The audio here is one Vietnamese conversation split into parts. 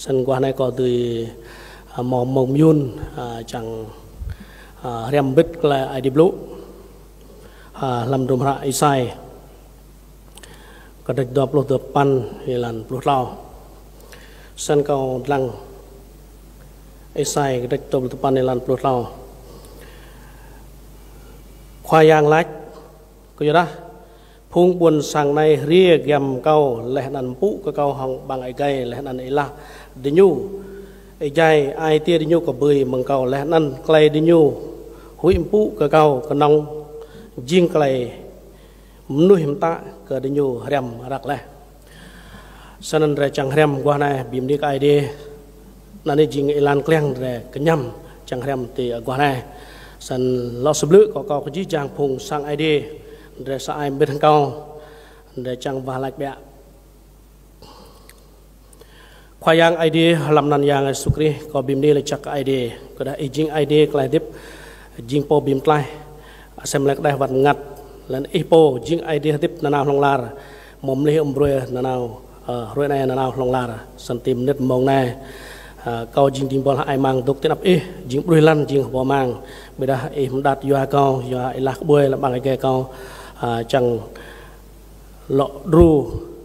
sân qua này có từ mò à, mông yun à, chẳng à, rèm bích là ai đi blue làm đùm hạ isai có địch đọc lột được pan thì lần lột lao sân cầu lăng isai địch đọc lột pan thì lần lột lao khoa yang lách có gì đó phung buồn sang này riêng gầm câu lẽ nàn bụ cái câu hồng bằng ai cây lẽ nàn ấy là dinyu ejai ai tia dinyu ko bui mong kau leh nan klei dinyu hui empu ke kau kenong jing klei mnu him ta ke dinyu rem rak leh sanan re chang rem gua nai bim dik ai de nani jing ilan kleng re kenyam chang rem ti gua nai san lo seblu ko kau ji jang phung sang ai de re sa ai mit kau re chang ba lak bia ខ្វាយ៉ាងអៃដេឡំណានយ៉ាងសុគ្រីក៏ប៊ីមនេះលេចាក់អៃដេក៏ដែរអេជីងអៃដេក្លៃឌីបជីងពោប៊ីមក្លៃអសែមលេកដែរវត្តងាត់លានអ៊ីពោជីងអៃដេឌីបណាណាក្នុងឡារមុំលេអំរួយណាណារួយណែណាណាក្នុងឡារសន្តិមនិតម៉ងណែកោជីងទីបលអៃម៉ាងទុកទីណាប់អេជីងព្រួយឡាន់ជីងបម៉ាងមេដាអេមដាត់យោកោយោអ៊ីឡាក់បួយលំបងអីកែកោចឹងលក់រូ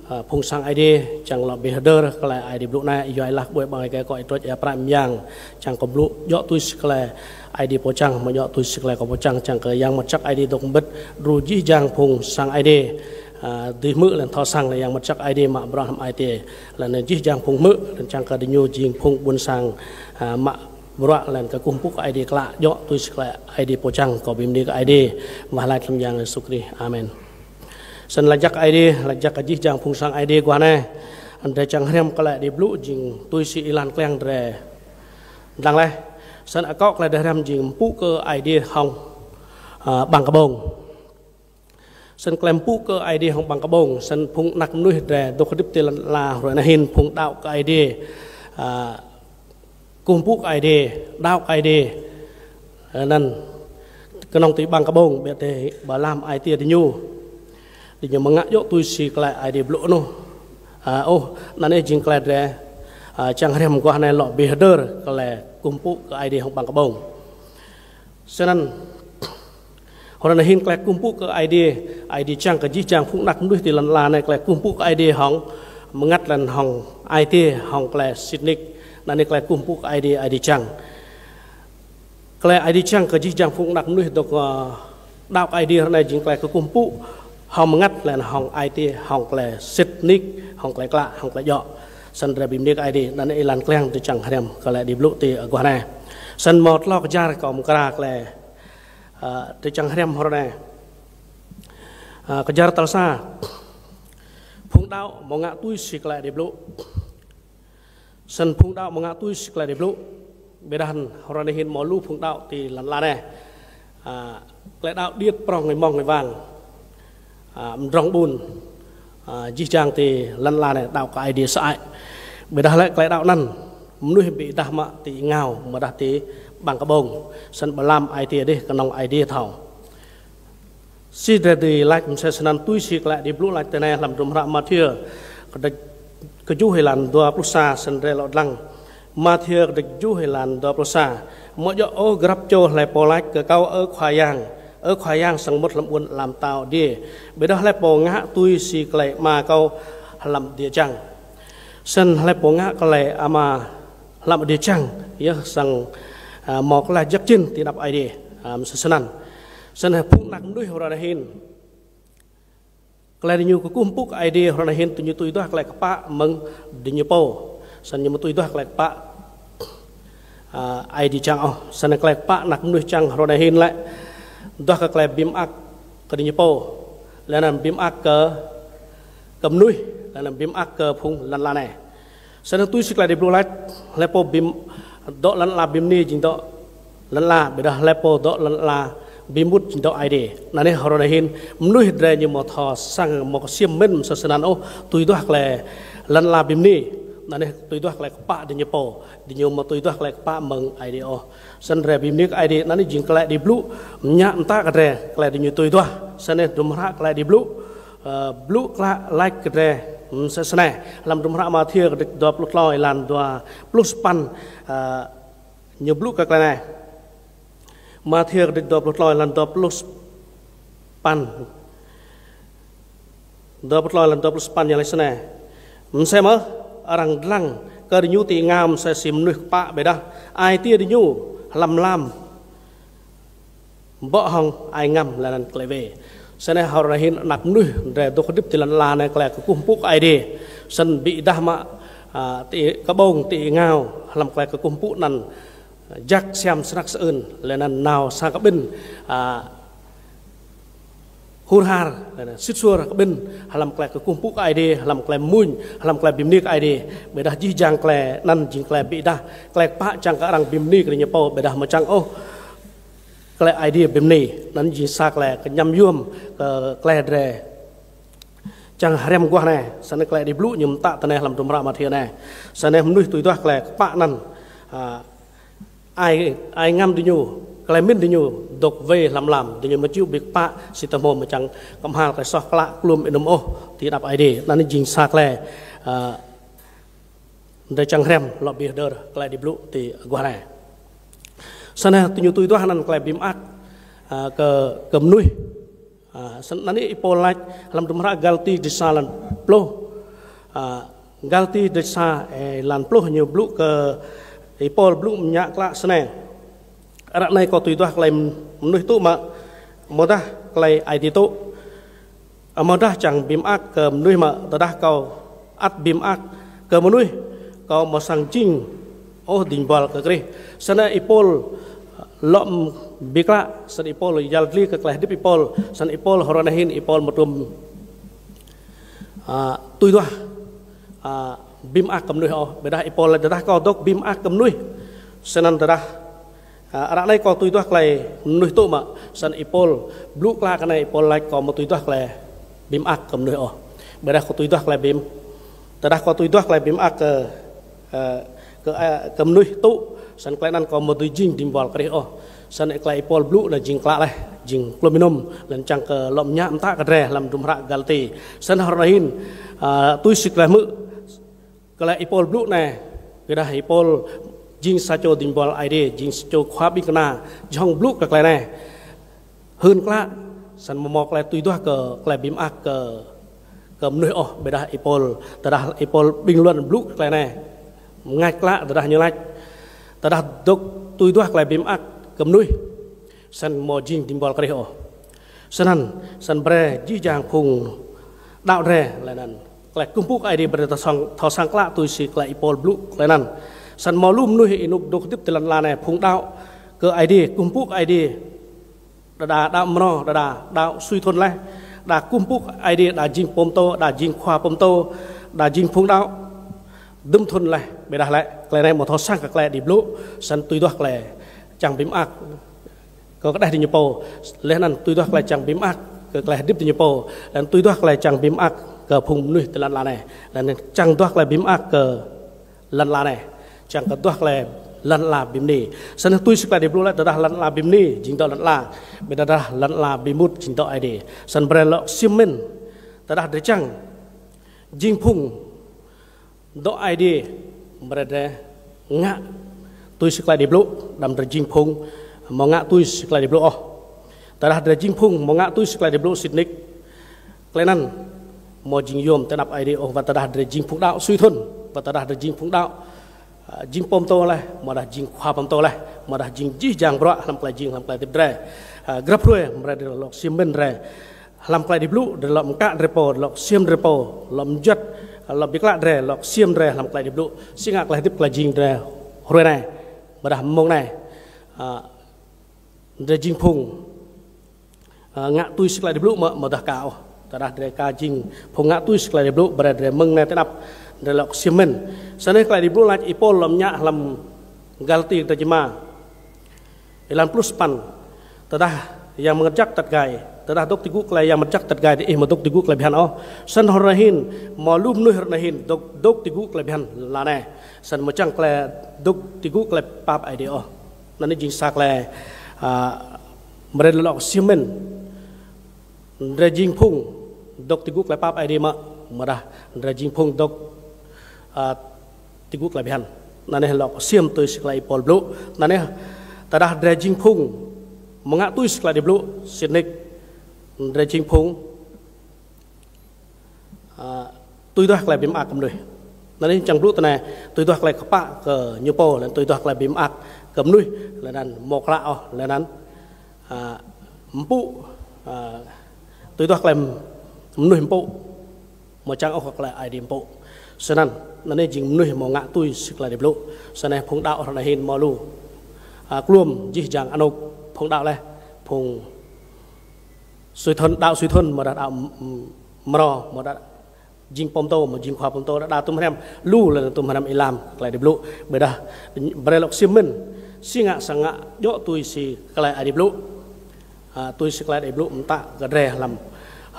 Ờ, phong sang ai đi chẳng là bị hờ cái là ai đi lúc này do ai lạc buổi bằng cái gọi tôi ai pram yang chẳng có lúc do tôi cái là ai đi pochang mà do tôi cái là có pochang chẳng cái yang mà chắc ai đi đông bít ruji giang phong sang ai đi à, đi mự là thọ sang là yang mà chắc ai đi mà Abraham ai đi là nên chỉ giang phong mự là chẳng cái đi nhiều riêng phong buôn sang à, mà bra lan ka kumpuk ID kla yo tuis kla ID pochang ko bimni ID mahala kim yang sukri amen san lajak ID lajak aji chẳng phung sang ai đi qua ID gua ne andre chang hem kala di blu jing tui si ilan kleng dre dang le san akok la dram jing pu cơ ID hong bằng cả bông sân klem pu cơ ID hong bằng cả bông sân phung nak nuôi dre đô khadip tiền là rồi na hin phung đạo cơ ID cùng pu ID đạo đi, ờ, nên cái nông tí bằng cả bông biết thế bà làm ai tiền thì nhu dinya mengajuk tu si kelai ade ah, blok no ah, oh nane eh jing kelai de ah, chang rem gua nai lok beder kelai kumpu ke ade hong bang kebong senan orang nahin kelai kumpu ke ade ade chang ke ji chang phuk nak mulih tilan la nai kelai kumpu ke ade hong mengat lan hong IT hong kelai sidnik nane eh kelai kumpu ke ade ade chang kelai ade chang ke ji chang phuk nak mulih dok dak ide nai jing kelai ke kumpu hangat lan hong IT hong kle sitnik hong kle kla hong kle yo san ra bim nik ID dan ilan kleng tu chang hrem kle di blu ti gwa na san mot lok jar kom kra kle tu chang hrem hor na kejar talsa phung dau monga tui si kle di blu san phung dau monga tui si kle di blu beran hor na hin mo lu phung dau ti lan la na kle dau diet prong ngai mong ngai wang rong bùn ờ, di chàng thì lăn la này đạo cái idea sai bởi đó lại cái đạo năn nuôi bị đa mà thì ngào mà đạt thì bằng cái bông sân bà làm idea đi cái nòng idea thảo si để thì lại cũng sẽ sân tui si lại đi blue lại tên này làm trong rạm mà thưa cái cái chú hay làm đua plus sa sân để lọt lăng mà thưa cái chú hay làm đua plus sa mỗi chỗ ô grab cho lại bỏ cái cao ở khoa yang ở khoai yang sang một làm uốn làm tàu đi bây đó lại bỏ ngã tui xì cái mà câu làm địa chẳng sân lại bỏ ngã cái à mà làm địa chẳng ya sang một là giấc chân thì đập ai đi à, sân sân hay phụng nặng đuôi hồ ra hin Kelai dinyu ku kumpuk idea orang hin tunyu tu itu kelai kepa meng dinyu po. San nyu tu itu kelai kepa idea chang oh. San kelai kepa nak nuh chang orang hin lại ដោះកក្លែប៊ីមអាក់កឌីញពោលានប៊ីមអាក់កកំនុយលានប៊ីមអាក់កភុងលានឡានែសិនទុយសិក្លាឌីប្រូឡាច់លេពោប៊ីមដកលានឡាប៊ីមនីជីងដកលានឡាបេដោះលេពោដកលានឡាប៊ីមុតជីងដកអៃដេណានេះរណហ៊ីនមនុស្សដែលញមថសាំងមកសៀមមិនសាសនាអូទុយដោះក្លែលានឡាប៊ីមនីណានេះទុយទាស់ក្លែកប៉ដញ្ញពោញោមមកទុយទាស់ក្លែកប៉មឹងអាយឌីអូសិនរែប៊ីមនេះអាយឌីណានេះជាងក្លែកឌីប្លូញ៉ាក់តាក្រែក្លែកញោទុយទាស់សិននេះឌុំរ៉ាក្លែកឌីប្លូអឺប្លូក្លាឡៃក្រែមិនស្នេហ៍ឡាំឌុំរ៉ាមកធៀដល់ប្លូក្លោឯឡានដួប្លូស្ប៉ាន់អឺញោប្លូក៏ក្លែកណែមកធៀដល់ប្លូក្លោឯឡានដល់ប្លូស្ប៉ាន់ដល់ប្លូក្លោឯឡានដល់ប្លូស្ប៉ាន់យ៉ាងណែមិនសេមអឺ rằng rằng cơ đi nhu tì ngam sẽ xìm nước bạ bề đó ai tia đi nhu làm làm bỏ hong ai ngam là lần lại về sân này họ ra hiện nạp nuôi để tôi có tiếp thì là là này lại cũng phúc ai đi sân bị đa mạ à, tì cá bông tì ngào làm lại cũng phúc nằn jack xem snak sơn lên nào sang các bên à, hurhar sitsur ben halam kle ke kumpu ka ide halam kle mun halam kle bimni ka ide bedah ji jang kle nan jing kle bedah kle pa jang ka rang bimni kle nyepo bedah macang oh kle ide bimni nan ji sa kle ke nyam yum ke kle dre chang harem gwa ne san kle di blu nyum ta ta ne lam tum ra ma thia ne san ne mnu tu ta kle pa nan ai ai ngam di nyu cái mình đi nhu độc về làm làm đi nhu mà chịu biết pa si tâm hồn mà chẳng cầm hà cái sọ lạ luôn em nấm thì đáp ai đi nãy dính sạc lẹ à, để chẳng rem lọ bia đờ cái đi blue thì qua này sau này tôi nhu tôi đó hàng cái bim ác ke cầm nuôi nãy ipo lại làm đúng ra galti đi xa lần plo à, galti đi xa à, lần plo nhiều blue ke ipo blue nhạc lạ sau rak nai ko tui tu hak lai mnuh tu ma modah klai ai ti tu modah chang bim ak ke mnuh ma ta dah kau at bim ak ke nuôi, kau mo sang ching oh ding bal ke kri sana ipol lom bikla san ipol yalli ke klai đi ipol san ipol horanahin ipol mutum à, tui tu à, bim ak kam nuh oh bedah ipol ta dah kau dok ác ak nuôi, senan ta dah ara lai ko tu tuah klai nuh tu ma san ipol blu kla kana ipol lai ko tu tuah klai bim ak kam nuh oh berah ko tu tuah klai bim tadah ko tu tuah klai bim ak ke ke kam nuh tu san klai nan ko tu jing dim bol kri oh san klai ipol blu na jing kla lai jing klo minum lencang ke lom nya enta kadre lam dumra galti san harahin tu sik lai mu klai ipol blu na kedah ipol jing sa cho din bol ai jing cho khóa bi kana jong blue ka klai này hơn kla san mo mok lai tui doa ke klai bim ak ke ke mnoi oh beda ipol tadah ipol bing luan blue klai này ngai kla tadah nyu lai tadah dok tui doa klai bim ak ke mnoi san mo jing din bol kre oh sanan san bre ji jang phung đạo re lai nan klai kumpuk ai di berita song sang kla tui xì klai ipol blue klai nan san mò lùm nuôi hi nuk dok tiếp từ lần là này phung đạo cơ ai đi cung phúc ai đi đã đã đạo mò đã đã đạo suy thôn lại đã cung phúc ai đi đã jing pom to đã jing khoa pom to đã jing phung đạo đâm thôn lại bề đà lại cái này một thọ sang các lại đi blue san tùy đoạt lại chẳng bím ác có cái đại thì nhập bồ lên tùy đoạt lại chẳng bím ác cơ lại đếp thì nhập bồ lên tùy đoạt lại chẳng bím ác cờ phùng nuôi từ lần là này là chẳng đoạt lại bím ác cờ lần là này chẳng có tuạc lè lần là bìm nì sân tôi sức lại đẹp luôn lại đó lần là bìm nì chính đó lần là bây đó lần là bìm mút chính đó ai đi sân bè lọ xiêm men đó để chẳng dinh phung đó ai đi bè đó ngã tôi sức lại đẹp luôn đầm rồi dinh phung mà ngã tôi sức lại đẹp luôn đó là để dinh phung mà ngã tôi sức lại đẹp luôn xịt nick lên mò jing yom tên ap ai đi và ta đã để jing phúc đạo suy thuần và ta đã để jing phúc đạo Lah, jing pom to lah mara jing kha pom to lah mara jing ji jang bro lam kla jing lam kla tip dre grap ru mara de lok sim ben dre lam kla di blu de lok ka de po lok sim de po lam jet lam bi kla dre lok sim dre lam kla di blu singa kla tip kla jing dre ru nai mara mong nai ah, de ah, jing phung nga tui sik kla di blu ma da ka o ta da de ka jing phung nga tui sik kla di blu bra de mong nai ta ดลอกซิมเมนสนักไลดิบุลักอีโพลลมยะลำกัลติกตจิมาอีลันพลุสปันตดาอย่างมงจักตัดไกตดาดกติกุกลายอย่างมงจักตัดไกเอมดกติกุกลายพันอ๋อสันฮอร์หินมอลุมนุฮอร์หินดกดกติกุกลายพันลานะสันมจังกลายดกติกุกลายปาบไอเดียอ๋อนั่นจริงสักลายมรดลอกซิมเมนเรจิงพุงดกติกุกลายปาบไอเดียมะมาดาเรจิงพุงดก à ờ, tí quốc lại bị hẳn nà nè lọc xiêm tôi sẽ lại bol blue nà nè ta đã dredging phung mà ngã tôi sẽ lại đi blue xin nick dredging phung à ờ, tôi đoạt lại bị mạc cầm đời nà nè chẳng blue ta nè tôi đoạt lại khapa cờ như po là tôi đoạt lại bị mạc cầm nuôi là đàn một lạo là đàn à ờ, mpu à tôi đoạt lại nuôi mpu mà chẳng hoặc là ai đi mpu senan nane jing nuh mo ngak tui sikla de blo saneh phong đạo ra hin mo lu a klum ji jang anok phong đạo le phong suy thân đạo suy thân mà đạt đạo mro mà đạt jing pom to mà jing khoa pom to đã đạo tum ham lu là tum ham ilam klai de blo beda brelok simen singa sanga yo tui si klai adi blo à, tôi sẽ lại để lụm tạ gà rè làm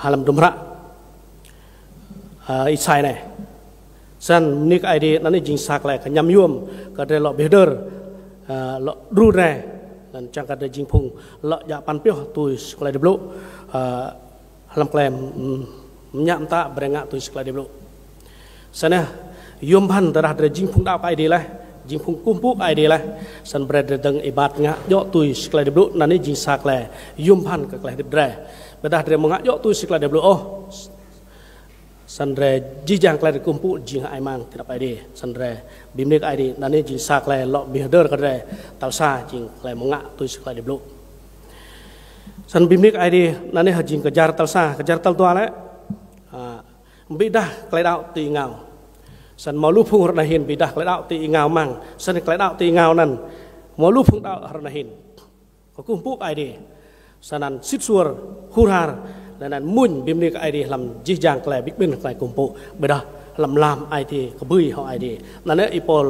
làm đúng rạ à, ít sai này សិននេះអាយឌីនេះជីងសាក់ឡែខ្ញុំយំក៏តែលោកបេដឺលោករូណែនឹងចង់ក៏តែជីងភុងលោកយ៉ាប៉ាន់ពៀសទួយស្ក្លែឌីប្លូអឺហលំក្លែមញ៉ាំតាប្រងាក់ទួយស្ក្លែឌីប្លូសិនណាយំបានតារ៉ាត្រជីងភុងដាក់អាយឌីឡែជីងភុងគុំពុអាយឌីឡែសិនប្រេតដឹងអេបាតងាក់យកទួយស្ក្លែឌីប្លូណានេះជីងសាក់ឡែយំបានក៏ក្លែឌីប្រេបើតាត្រមកងាក់យកទួយស្ក្លែឌីប្លូអូសន្រែជីយ៉ាងក្លែរកុំពូជីងអៃម៉ាងទៅដល់អីសន្រែប៊ីមនេះអីណានេះជីសាក្លែលោប៊ីដឺក៏ដែរតោសាជីងក្លែមងាក់ទុយសក្លែឌីប្លូសន្រែប៊ីមនេះអីណានេះជីងកាជារតោសាកាជារតលទួលហើយអឺប៊ីដាក្លែដោទីងៅសន្រែមលុភុងរណាហិនប៊ីដាក្លែដោទីងៅម៉ាងសន្រែក្លែដោទីងៅណានមលុភុងដោរណាហិនកុំពូអីសន្រែស៊ីតសួរហ៊ូរហារ nên là muốn bìm đi cái đi làm dị dạng cái biết bên lại cùng bộ bây giờ làm làm ai thì có bươi họ ai thì nên ipol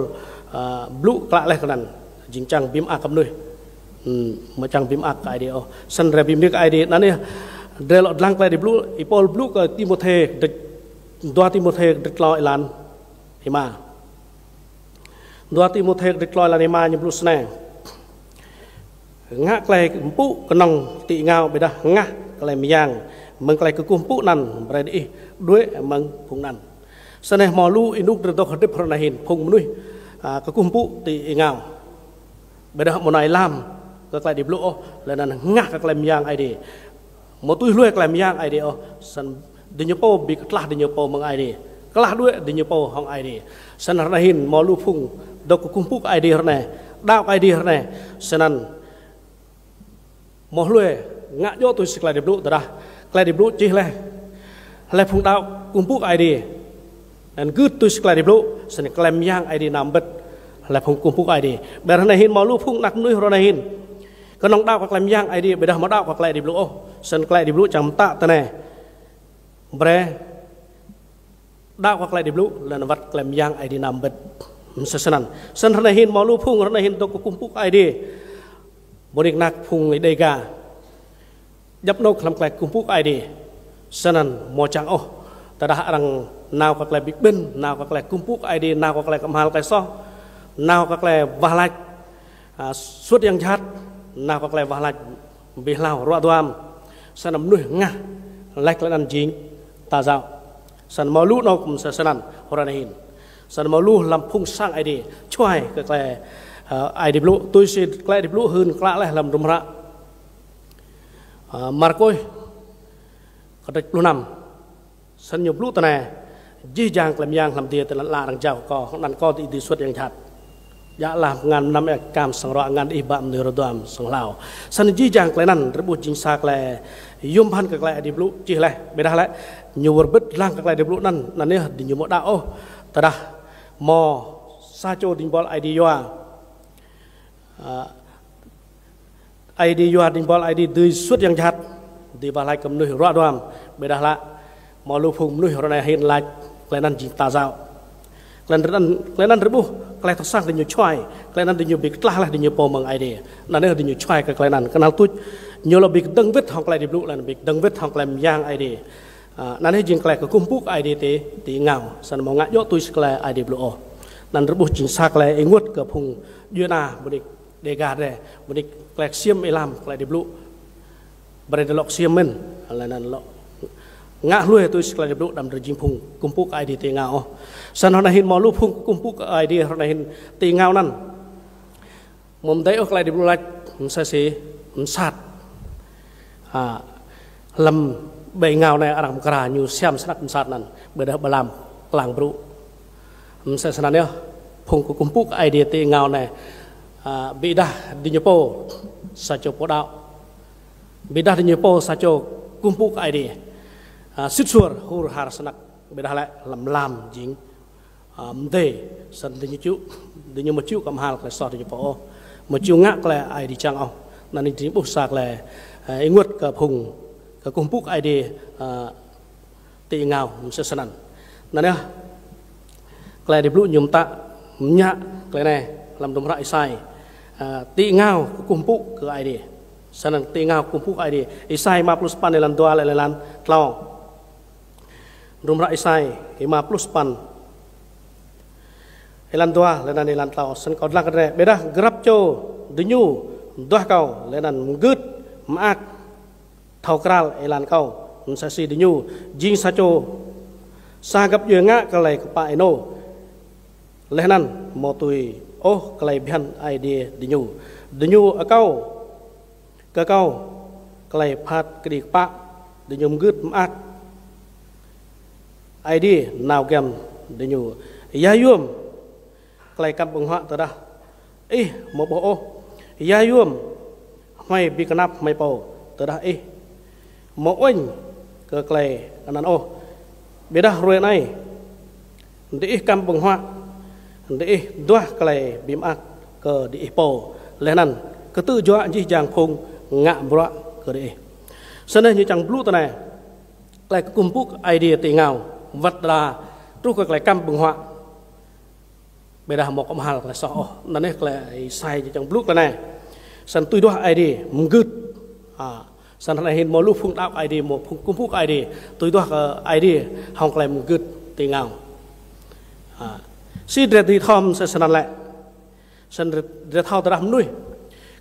ờ, blue cái này cái này chính trang bìm ác cầm nơi ừ, mà trang bìm ác cái đi ô oh, sân ra bìm đi cái đi nên là để lọt lăng lại đi blue ipol blue cái timothy được đoa timothy được lọi lan thì mà đoa timothy được lọi lan thì mà như blue snare ngã cái cũng bụng cái nòng tị ngao bây giờ ngã ក្លែម្យ៉ាងមឹងក្លែកគំពុណាន់ប្រៃនេះដូចមឹងភុងណាន់សណេះមកលូអ៊ីនុករដកដិបប្រណៃហ៊ីនភុងមនុស្សកគំពុទីអ៊ីងាវបេដមណៃឡាមក្លែកឌីប្លូអូលែនងាស់ក្លែម្យ៉ាងអីទេមកទុយលួយក្លែម្យ៉ាងអីទេអូសិនដិញពោប៊ីក្លាស់ដិញពោមឹងអីទេក្លាស់ដូចដិញពោហងអីទេសិនរណៃហ៊ីនមកលូភុងដកគំពុអីទេរណែ đạo ai đi này senan mohlue ngã yo tu sik la de blu da la de blu chi le le phung dau kum puk ai di dan gư tu sik la de blu sen klem yang ai di nam bet le phung kum puk ai di ber na hin mau lu phung nak nu ro na hin ka nong dau ka klem yang ai di be da ma dau ka klai de blu o sen klai de blu cham ta ta ne bre dau ka klai de blu le na wat klem yang ai di nam bet sesenan sen na hin mau lu phung ro na hin to kum puk ai di บริกนักพุงไอเดกา dập nô làm cái cung phúc ai đi sanan mò chang ô ta đã rằng nào các lẽ bị bên nào các lẽ cung phúc ai đi nào các lại cầm hal cái so nào các lẽ và lại suốt yang chat nào các lẽ và lại bị lao roa doam sanan nuôi ngà lạch lại ăn chính ta giao sanan mau lũ nó cũng sanan horanehin sanan mau lũ làm phung sang ai đi cho ai các à, lẽ ai đi blue tôi sẽ lẽ đi blue hơn các lại làm rùm ra À, Marcoi có trách lu nằm sân nhiều lu này dì dàng làm yang làm tiền tên là đằng chào có không đàn co thì đi xuất yang chặt dạ làm ngàn năm ek cam sang rõ ngàn y bạm nửa đoàn sang lào sân dì dàng cái năn rất buồn chính xác là yum pan cái lại đi lu chỉ lại bây giờ lại nhiều vật bất lang cái lại đi lu năn năn nè đi nhiều mọ đạo ta đã mò sa cho đình bol ai đi yoa à, ai đi you had in ai đi tươi suốt yang đi vào lại cầm nuôi rõ đoam bề đà lạ mà lúc phùng nuôi rõ này hiện lại lên ăn chính tà dạo lên ăn lên ăn rượu ribu lên thằng sang thì nhiều choi lên ăn thì nhiều bị tla là thì nhiều bom bằng ID là nên thì nhiều choi cái lên ăn cái nào tôi nhiều là bị đăng vết học lại đi blue là bị đăng vết học làm yang ID นั่นให้จริงแกลก็คุ้มปุ๊กไอเดียตีตีเงาสันมองงะยอตุยสแกลไอเดียบลูนั่นระบุจินสักแกลเองวดกับพุงยืนาบริก degade menik klek siam elam klek diblu berada lok siamen alanan lok ngah lu tu đầm diblu chim derjing pung phúc ka id te ngao san hona hin malu pung kumpu ka id hona hin te ngao nan mom dai ok klek diblu lak msa se msat a lam bay ngao này arang kra nyu siam sanak msat nan beda balam klang bru msa sanan yo pung kumpu ka id te ngao này bida di nyepo sacho podao bida di nyepo sacho kumpuk ai di sitsur hur har sanak bida lại làm làm jing mde san di nyu chú nyu machu kam hal kle sot di nyepo chú ngã lại ai di chang au nan ni di bu sak le ingut ka phung ka kumpuk ai đi ti à, à, ngào sẽ sanan nan ya lại đi blue nhum ta nya lại này làm đúng rại sai ti ngao kumpu ke ai dia sanang ti ngao kumpu ai dia isai ma plus pan elan dua lelan tlaw rumra isai ma plus pan elan dua lelan elan tlaw san kau lak re beda grab cho dunyu dua kau lelan mgut maak thau kral elan kau sasi dunyu jing sacho sa gap yanga kalai pa eno lenan motui oh kelebihan idea dinyu dinyu akau ke kau kelai pat kedik pak dinyum gud maat idea now gam dinyu ya yum kelai kam penghua terah eh mau bo oh ya yum mai bi kenap mai pau terah eh mau oin ke kelai anan oh bedah ruen ai ndih kam penghua đi đoa cái này bím ăn cờ đi bồ lên ăn, cứ tự dọa như chàng phung ngạm bọa cờ đi sân đây như chàng blue tên này lại cái cùng bút idea tị ngào vật là tru cái lại cam bừng họa bây giờ một ông hàng là sợ nên này lại sai như chàng blue tên này sân tôi đoa idea gút, à sân này hiện mỗi lúc phun đáp idea một phun cùng bút idea tôi đoa ờ, idea hòng lại gút tị ngào à si dre di thom se sanan le san dre thao ta ram nui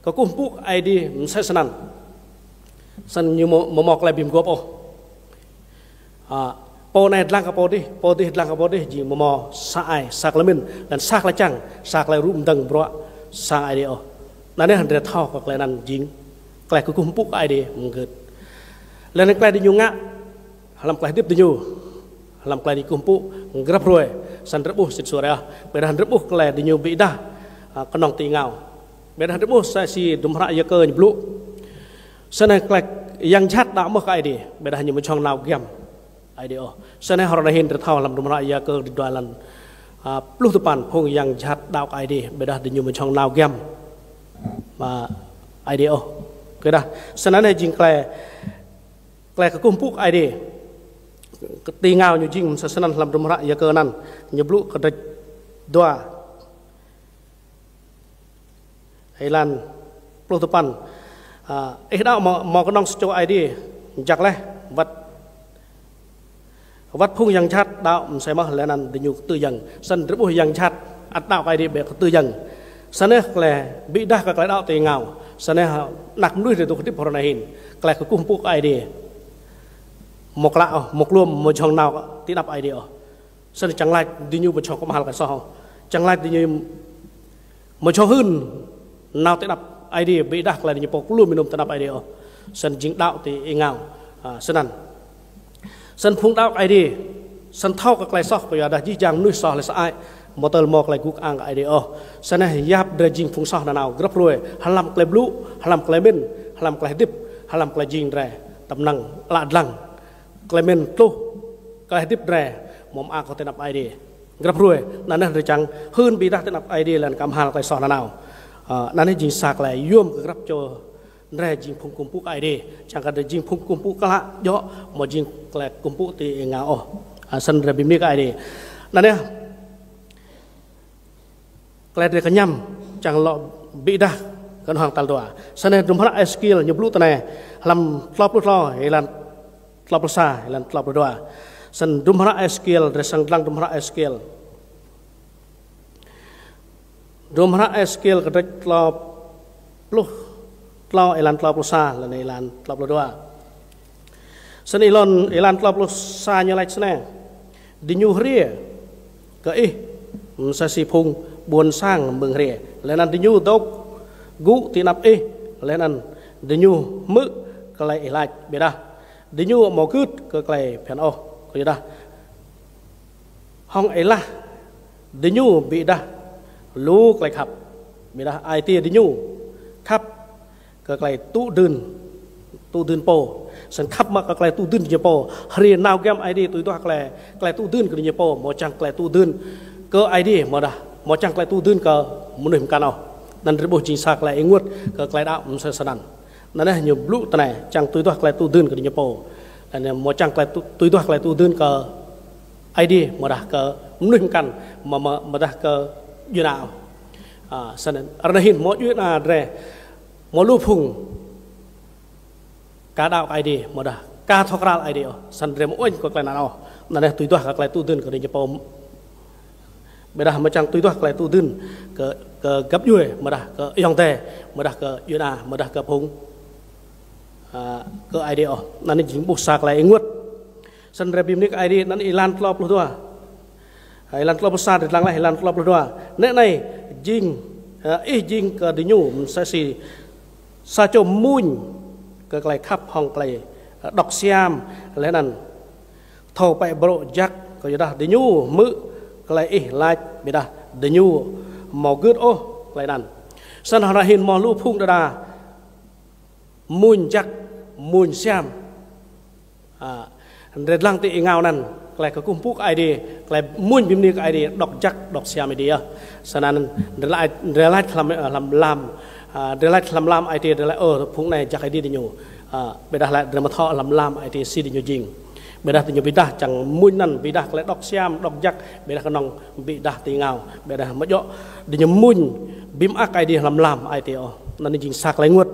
ko kum pu ai di se sanan san như mo mok le bim gop o à po này lang ka po đi po đi lang ka po đi ji mo mo sa ai sak la min dan sak la chang sak la rum dang bro sa ai đi o na ne han dre thao ko le nan jing kle ko kum pu ai đi ngut le ne kle di nyunga halam kle dip di nyu halam kle di kum pu grab rồi san rebuh sit sore ah berah rebuh kelai di nyubi dah ah, kenong tingau berah rebuh sa si dumra ye ke nyblu sana kelai yang jahat dak mah kai di berah nyu mencong nau gem ai di oh sana harana hin tra thau lam dumra ye ke di dalan ah, pluh tupan phung yang jahat dak ai di berah di nyu mencong nau gem ma ai di oh ke dah sana ne jing kelai kelai ke kumpuk ai di cái ketingau nyu jing sasanan lam rumra ya cái nyeblu kada doa lan plu tepan eh đạo mà mà có nong cho ai đi chắc lẽ vật vật phung yang chat đạo sẽ mà lẽ nan để nhục tư yang sân rất bùi yang chat at đạo ai đi bè tư yang sân ấy là bị đa các cái đạo tì ngào sân ấy nặc nuôi thì tôi tiếp hồi này hin cái cái cung bục ai đi một lạ một luôn một chồng nào tí đập ai điều sân chẳng lại đi như một chồng có mà cả sao chẳng lại đi như một chồng hơn nào tí đập ai điều bị đặt lại như bọc luôn mình tí đập ai điều sân chính đạo thì ngào à, sân ăn sân phung đạo ai đi sân thao các lại sao bây giờ đã dĩ dàng nuôi sao lại sao ai một tờ một lại quốc ăn ai đi ở sân này giáp đời chính phung sao nào gấp rồi hắn làm cái blue hắn làm cái bên hắn làm cái dip hắn làm cái jing ra tầm năng lạ lằng Clement tu cái tiếp rè có tên ập idea gặp rồi nãy nè chẳng hơn bị đắc tên ập idea là hàng tại sọ nào ờ, nãy nè dính sạc lại yếm gặp cho nè dính phung cung bút chẳng cần dính phung cung bút cả do mà dính lại cung bút thì ngáo à, sân ra bim nãy nè lại để nhầm chẳng lọ bị đắc cần hoàng tal doa sân này đúng skill nhập lũ tên làm top lũ lo hay telah besa dan telah berdoa. Sen dumhara eskil dresang dlang dumhara eskil. Dumhara eskil kedek telah pluh telah elan telah besa dan elan telah berdoa. Sen ilon elan telah besa nyelak sene dinyuhri ke ih sasi pung buon sang mung ri lan an dinyu dok gu tinap ih lan an dinyu mu kalai ilaj bedah Dinyu mo kut ke klai pian oh ko dah. Hong elah dinyu bi dah lu klai khap bi dah ai ti dinyu khap ke klai tu dun tu dun po san khap ma ke klai tu dun je po hri nau gam ai di tu tu klai klai tu dun ke je po mo chang klai tu dun ke ai di mo dah mo chang klai tu dun ke munim kan oh nan ribu jing sa klai ingut ke klai da um sa sanan นั่นแหละอยู่บลูตนะจังตุยตัวใครตู้ดื้นก็ดิญโปอันนี้มัวจังใครตุยตัวใครตู้ดื้นก็ไอเดียมาดักก็มุ่งกันมามามาดักก็ยูนาวอ่าสนั่นอันนี้มัวยูนาเรมัวลูพุงกาดาวไอเดียมาดักกาทอกราลไอเดียสันเรมอ้วนก็ไกลนาเอานั่นแหละตุยตัวใครตู้ดื้นก็ดิญโป mà đã mà chẳng tùy toạc lại tu đun cờ cờ gấp vui mà đã cờ yong tè mà đã cờ yuna mà đã cờ phung ก็ไอเดียนั่นเองบุกสากลายงวดสันเรบิมนี่ก็ไอเดียนั่นอิลันคลอบลุดัวไอลันคลอบสาดหลังไรไอลันคลอบลุดัวเน่ในจิงอีจิงก็ดิญูมเซซีซาโจมุนก็กลายขับห้องกลายดอกเซียมและนั่นโทไปบรอจักก็จะได้ดิญูมึกลายอีไลไม่ได้ดิญูมอกึดโอไกลนั่นสันหราหินมอลูพุ่งดาดา mun chắc mun xem à rất lang ti ngao nan klai ka kum puk id klai mun bim ai đi, đọc chắc đọc xem rất ya sanan relai relai lam lam lam relai lam lam id relai ở phung này chắc ai đi nyu à bây giờ lại mà thọ lam ai đi, si đi nyu jing bây giờ thì nhu bị đa chẳng mun nan bị đa klai đọc xem đọc chắc bây giờ cái nong bị đa ti ngao bây giờ mà dọ đi nyu ác ai đi id lam ai đi, o nan jing sak lai nguột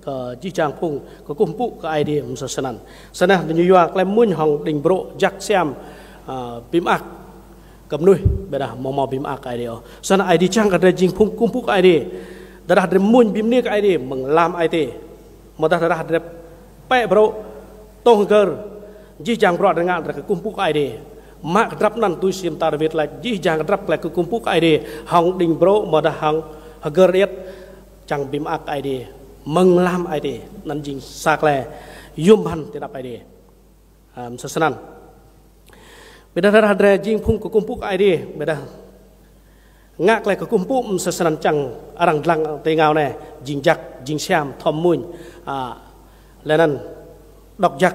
ke ji jangkung ke kumpu ke idea musa senan sana di new york lem mun hong ding bro jak siam bimak kemnuh beda momo bimak idea sana id chang kada jing pung kumpu ke idea darah de mun bim ni ke idea menglam it mata darah de pe bro tong ger ji jang bro dengan ada ke kumpu ke idea mak drap nan tu sim tarwit lai ji jang drap lai ke kumpu ke idea hong ding bro mada hang hager yet chang bimak idea mừng làm ai đi nằm dính sạc lè yum hẳn thì đạp ai đi um, sơ sân beda ra ra jing phung ko kumpuk ai đi beda ngak lại ko kumpu sơ sân chăng arang lang tê ngao nè jing jak jing siam thom muin à lenan đọc jak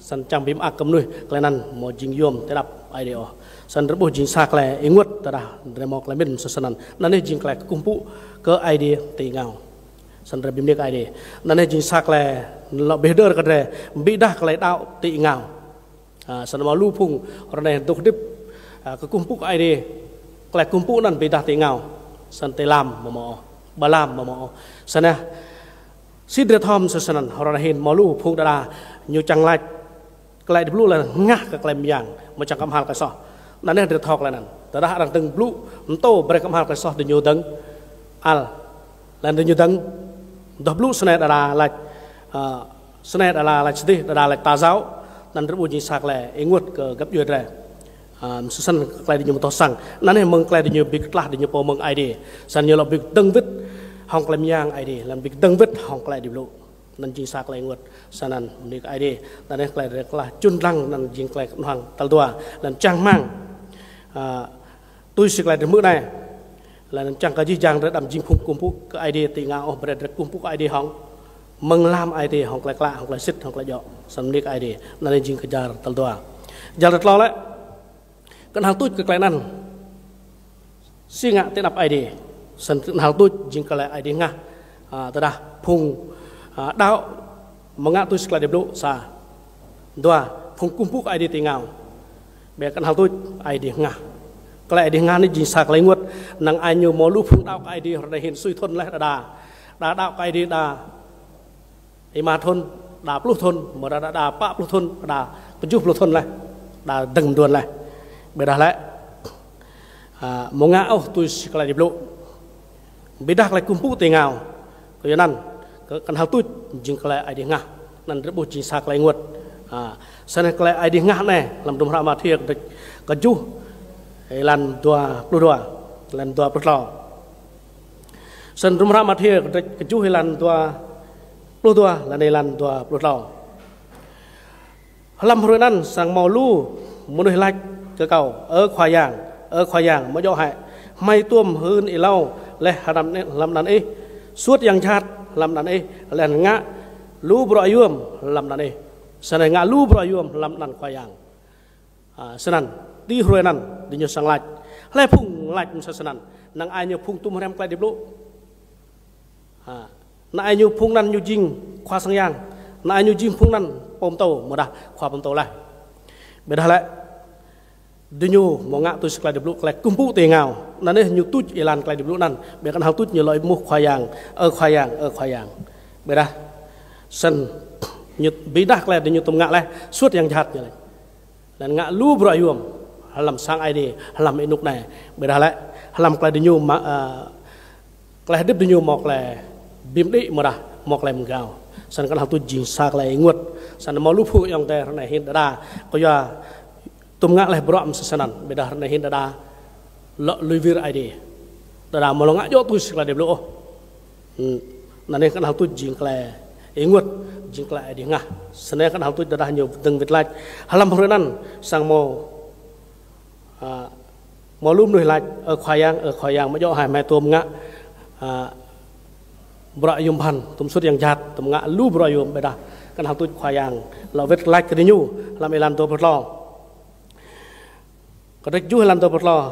san chang bim ak kam nui lenan mo jing yum thì đạp ai đi oh san rebo jing sak lè ingut tada remok lemin sơ sân nan này jing lại ko kumpu ko ai đi tê ngao sân ra bim ai đi nên là chính xác là là bế đỡ cái này bị đắc lại đạo tị ngào sân mà lu phung rồi này tục điệp à, cái cung phúc ai đi cái cung phúc nên bị đắc tị ngào sân tê làm mà mò bà làm mà mò sân này, xin được thom sân sân rồi này hiện mà lu phung đã nhiều chẳng lại cái này lu là ngã các lại miang mà chẳng cầm hal cái sọ nên là được thọc lại này, ta đã rằng từng lu to berkam hal cái sọ được nhiều đấng al lần được nhiều đấng đó W snet ada like snet ada like sedih ada like tazau dan terbu jin sak le ingut ke gap yue dre susan klai dinyo tosang nan meng klai dinyo big tlah dinyo po meng id san yo big deng vit hong klem yang id lan big deng vit hong klai di lu nan jin sak le ingut sanan ni id nan lại ờ, được là chun răng nên jin lại hang tal dua lan chang mang ờ, tôi sẽ lại đến mức này là chẳng có gì chẳng ra đầm chim phung cung phúc cái idea tì ngang ông bật ra cung phúc idea hong mừng làm idea hong lại lạ hong lại xích hong lại dọ sầm nick idea nên lên chim cái giờ tao đoa giờ rất lo đấy cái hàng tôi cái cái năn xin ngạ tên đập idea sầm hàng tôi chim cái lại idea ngạ à ta đã phung à, đạo mà ngạ tôi sẽ đẹp độ sa đoa phùng cung phúc idea tì ngang bé cái hàng tôi idea ngạ ក្លែអីងាននេះជីសាក្លែងួតនឹងអាយញូម៉ូលុភុងដៅកៃឌីរ៉ៃហ៊ិនស៊ុយធុនលេះដាដាដៅកៃឌីដាអ៊ីម៉ាធុនដាព្លុះធុនមរដាដាប៉ព្លុះធុនដាបញ្ជុះព្លុះធុនលេះដាដឹងដួនលេះបេដាលេះអាមងាអោទុយក្លែឌីប្លុបេដាក្លែគុំពុទេងាវកយណាន់កាន់ហៅទុយជីងក្លែអីឌីងាណានរប៊ូជីសាក្លែងួតអាសិនក្លែអីឌីងាណែលំដុំរ៉ាម៉ាធៀកកញ្ជុះลันตัวปลุดัวลันตัวปลุดลองสันรุมรามาเทียกจุให้ลันตัวปลุดัวลันในลันตัวปลุดลองลำพรือนั้น สั่งมอลู่มนุษย์ลักเก่าเออควายย่างเออควายย่างมาย่อห้ไม่ต้วมหืนอีเล่าและลำลำนั้นเอสวดยังชาติลำนั้นเอและงะลู่บรอยย่มลำนั้นเอสนงะลู่บรอยย่มลำนั้นควายย่างสนั่น đi rồi nè, đi nhớ sang lại lại phung lại cũng sa nè, nang ai nhớ phung tum rem quay đi lu à na ai nhớ phung nan nhớ jing khoa sang yang na ai nhớ jing phung nan pom tàu mà đã khoa pom tàu lại bây giờ lại đi nhớ mong ngã tôi sẽ đi lu lại cung phụ tiền ngào nãy đây nhớ tút ilan quay đi lu nan bây giờ hào tút nhớ lợi mu khoa yang ở ờ, khoa yang ở ờ, khoa yang bây giờ sân nhật bí đắc lại để nhật tôm ngã lại suốt yang jahat như này dan ngak lu berayum halam sang ai đi halam inuk này à, bây giờ ừ. lại halam cái đi nhu mà cái hết đi nhu mọc là bim đi mà đã mọc là mgao san kan hatu jin sak la ingut san mau lupu yang ter na hin da ko ya tum ngak leh bro am sesanan beda na hin da lo luivir ai di da mau ngak jo tu sikla de blo na ne kan hatu jin kla ingut jin kla ai di ngah sene kan hatu da nyu deng vit laj halam hrenan sang mau មកលុំនោះឡាច់អឺខ្វាយ៉ាងអឺខ្វាយ៉ាងមកយកហើយម៉ែទួមងាក់អឺប្រយមផាន់ទុំសុតយ៉ាងយ៉ាត់ទំងាក់លូប្រយមបេដាកណ្ហៅទុចខ្វាយ៉ាងឡាវេតឡាច់គ្រិញូឡាមអេឡានតូប្រឡងក៏រិចយូឡានតូប្រឡង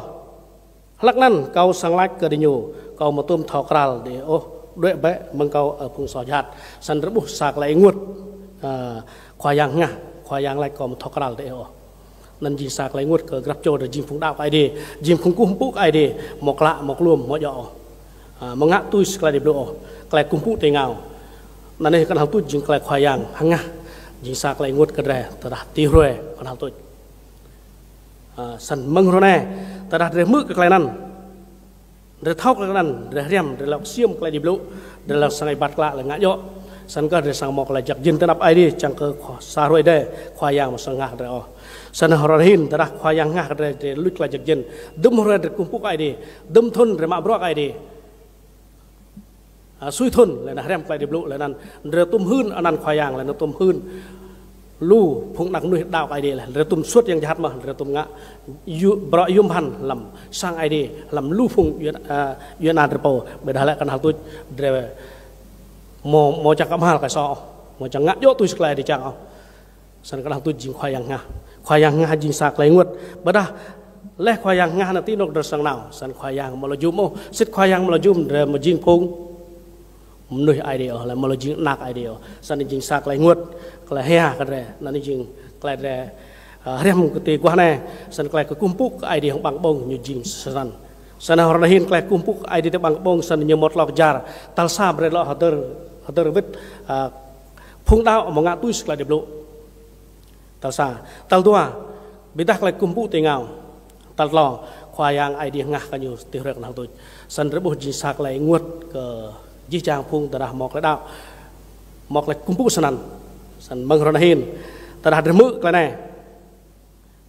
ផ្លឹកណាន់កៅសង្លាច់គ្រិញូកៅមកទុំថោក្រាល់ទេអូដូចបែមិនកៅភងសយ៉ាត់សិនរបុសាក់ឡៃងួតអឺខ្វាយ៉ាងងាស់ខ្វាយ៉ាងឡាច់ក៏មកថោក្រាល់ទេអូ nên jin sak à, lai ngot ka grab cho da jim phung dau ai de jim phung kum puk ai de mok la mok luom mo yo mo ngã tu skla de blo klai kum pu te ngao nan ne kan hau tu jing klai khwa yang hanga jin sak lai ngot ka dre ta da ti rue kan hau tu san meng ro ne ta da dre mu ka klai nan dre thau ka nan dre riam dre lok siam klai de blo dre lok sangai bat kla la nga yo san ka dre sang mok la jak jin tanap ai de chang ka sa roi de khwa yang mo sang ngã dre o sana horahin tara khoyang nga re de luk la jakjen dum hora de kumpu kai de dum thon re ma bro kai de sui thon le na rem kai de blu le nan re tum hun anan khoyang le na tum hun lu phung nak nu dao kai de le re tum suot yang jahat ma re tum nga yu bro yum han lam sang ai de lam lu phung yuen yuen an re po be da la kan hal tu dre mo mo chakam hal kai so mo chang nga yo tu sklai de chang ao san kan hal tu jing khoyang nga khoa yang nga jin sak lai ngut bada le khoa yang nga na ti nok der sang nào san khoa yang mo lo jum o sit khoa yang lo jum re mo jing phong mnu ai de lo jing nak ai de san jin sak lai ngut kla he ha ka re na ni jing kla re rem ko ti kwa ne kumpuk ai de bang bong nyu jing san san hor hin kla kumpuk ai de bang bong san nyu mot jar tal sa bre lo hader hader vit phung dao mo nga tu sak lai de tal sa tal dua bidak lai kumpu te ngau tal lo khoa yang ai dia ngah ka nyu ti rek nang tu san rebu ji sak lai nguat ke ji chang phung tarah mok lai dau mok lai kumpu sanan san mang ron hin tarah dremu ka ne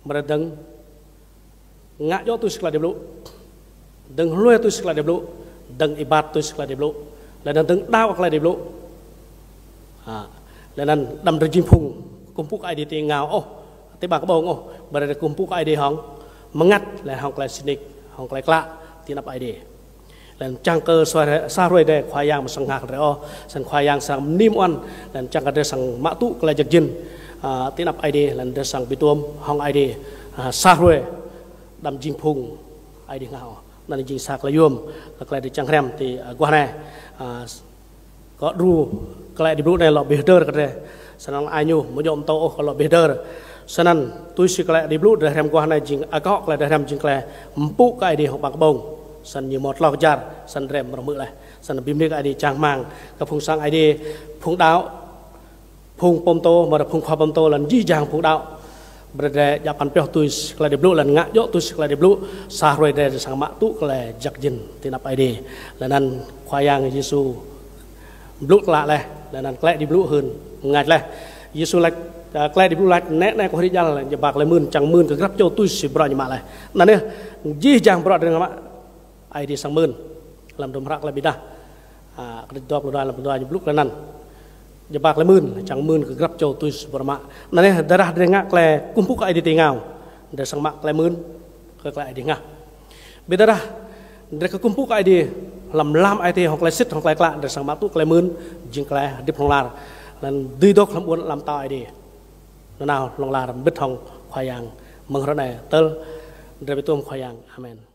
meredeng ngak yo tu sikla deblu deng hlu tu sikla deblu deng ibat tu sikla deblu la deng dau ka deblu à là nên đâm ra chim phung kumpuk ai di ti ngau oh ti ba ka bong oh bara kumpuk ai di hong mengat le hong klai sinik hong klai kla ti nap ai di lan chang ke sa roi de khwa yang sang hak re oh san khwa yang sang nim on lan chang ka de sang ma tu klai jak jin ti nap ai di lan de sang bitum hong ai di sa roi dam jing phung ai di ngau nan jing sa klai yum klai de chang rem ti gwa ne ก็ดูกลายดิบรูในหลอบเบเดอร์กันเลย sanan anyu mo yom to o kholo better sanan tui sikla di blu da ram ko hana jing a ko la da ram jing kla mpu ka di hok bak bong san ni mot lok jar san rem ro mu la san bim ni ka di chang mang ka phung sang ai di phung dao phung pom to ma phung kha pom to lan ji jang phung dao dạ berada japan peh tu sikla di blu lan ngak yo tu sikla di blu sahroi da sang mak tu kla jak jin tinap ai di lanan khwayang yesu blue lạ lẹ là nàn đi blue hơn ngạt lẹ Giêsu lạch à, lẹ đi blue lạch nét nét có đi ra là nhà bạc lại mươn chẳng mươn cái gấp cho tôi xì bọt nhà mạ lẹ nàn nè gì chẳng bọt được mạ sang mươn làm đồng rạc là bị đa à cái đó là làm đó là blue là nàn nhà bạc lại mươn chẳng mươn cái gấp cho tôi xì bọt mạ nàn nè darah dengan ngạc lẹ cung phúc ai đi tiền để sang mạ lại mươn cái lại đi ngào bây giờ ra để cái cung làm làm ai thì hoặc là xích hoặc là lạ để sang bát tuốc lại mướn dừng lại điệp hồng là nên đi đâu làm buồn làm tao ai đi nó nào lòng là biết hồng khoai yang mừng rồi này tớ để bị tuôn khoai yang amen